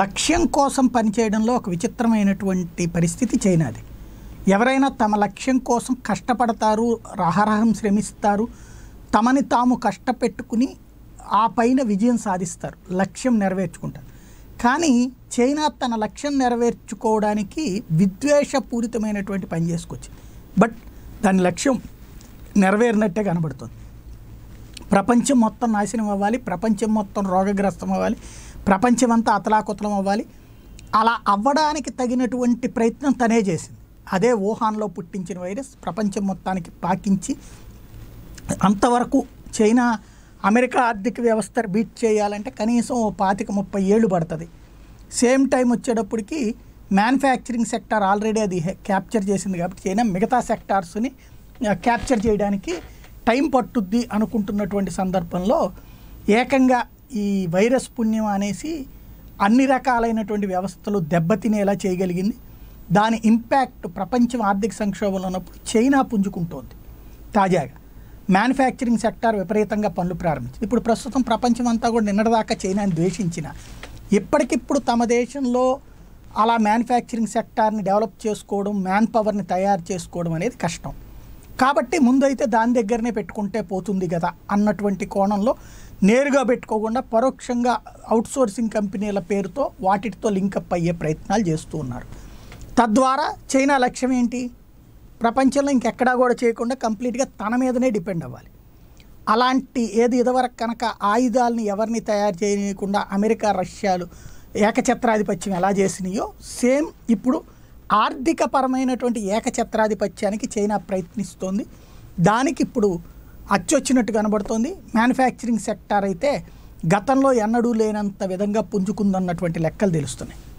లక్ష్యం కోసం పనిచేయడంలో ఒక విచిత్రమైనటువంటి పరిస్థితి చైనాది ఎవరైనా తమ లక్ష్యం కోసం కష్టపడతారు రహరహం శ్రమిస్తారు తమని తాము కష్టపెట్టుకుని ఆ పైన విజయం సాధిస్తారు లక్ష్యం నెరవేర్చుకుంటారు కానీ చైనా తన లక్ష్యం నెరవేర్చుకోవడానికి విద్వేషపూరితమైనటువంటి పని చేసుకొచ్చింది బట్ దాని లక్ష్యం నెరవేరినట్టే కనబడుతుంది ప్రపంచం మొత్తం నాశనం అవ్వాలి ప్రపంచం మొత్తం రోగగ్రస్తం అవ్వాలి ప్రపంచమంతా అతలాకుతలం అవ్వాలి అలా అవ్వడానికి తగినటువంటి ప్రయత్నం తనే చేసింది అదే వుహాన్లో పుట్టించిన వైరస్ ప్రపంచం మొత్తానికి పాకించి అంతవరకు చైనా అమెరికా ఆర్థిక వ్యవస్థ బీట్ చేయాలంటే కనీసం ఓ పాతిక ముప్పై ఏళ్ళు పడుతుంది సేమ్ టైం వచ్చేటప్పటికి మ్యానుఫ్యాక్చరింగ్ సెక్టార్ ఆల్రెడీ అది క్యాప్చర్ చేసింది కాబట్టి చైనా మిగతా సెక్టార్స్ని క్యాప్చర్ చేయడానికి టైం పట్టుద్ది అనుకుంటున్నటువంటి సందర్భంలో ఏకంగా ఈ వైరస్ పుణ్యం అనేసి అన్ని రకాలైనటువంటి వ్యవస్థలు దెబ్బతినేలా చేయగలిగింది దాని ఇంపాక్ట్ ప్రపంచం ఆర్థిక సంక్షోభంలో ఉన్నప్పుడు చైనా పుంజుకుంటోంది తాజాగా మ్యానుఫ్యాక్చరింగ్ సెక్టార్ విపరీతంగా పనులు ప్రారంభించింది ఇప్పుడు ప్రస్తుతం ప్రపంచం అంతా కూడా నిన్నటిదాకా చైనాని ద్వేషించిన ఇప్పటికిప్పుడు తమ దేశంలో అలా మ్యానుఫ్యాక్చరింగ్ సెక్టార్ని డెవలప్ చేసుకోవడం మ్యాన్ పవర్ని తయారు చేసుకోవడం అనేది కష్టం కాబట్టి ముందైతే దాని దగ్గరనే పెట్టుకుంటే పోతుంది కదా అన్నటువంటి కోణంలో నేరుగా పెట్టుకోకుండా పరోక్షంగా అవుట్సోర్సింగ్ కంపెనీల పేరుతో వాటితో లింకప్ అయ్యే ప్రయత్నాలు చేస్తూ ఉన్నారు తద్వారా చైనా లక్ష్యం ఏంటి ప్రపంచంలో ఇంకెక్కడా కూడా చేయకుండా కంప్లీట్గా తన మీదనే డిపెండ్ అవ్వాలి అలాంటి ఏది ఇదివరకు కనుక ఆయుధాలని ఎవరిని తయారు చేయకుండా అమెరికా రష్యాలు ఏకఛత్రాధిపత్యం ఎలా చేసినాయో సేమ్ ఇప్పుడు ఆర్థిక పరమైనటువంటి ఏకఛత్రాధిపత్యానికి చైనా ప్రయత్నిస్తోంది దానికి ఇప్పుడు అచ్చొచ్చినట్టు కనబడుతోంది మ్యానుఫ్యాక్చరింగ్ సెక్టార్ అయితే గతంలో ఎన్నడూ లేనంత విధంగా పుంజుకుందన్నటువంటి లెక్కలు తెలుస్తున్నాయి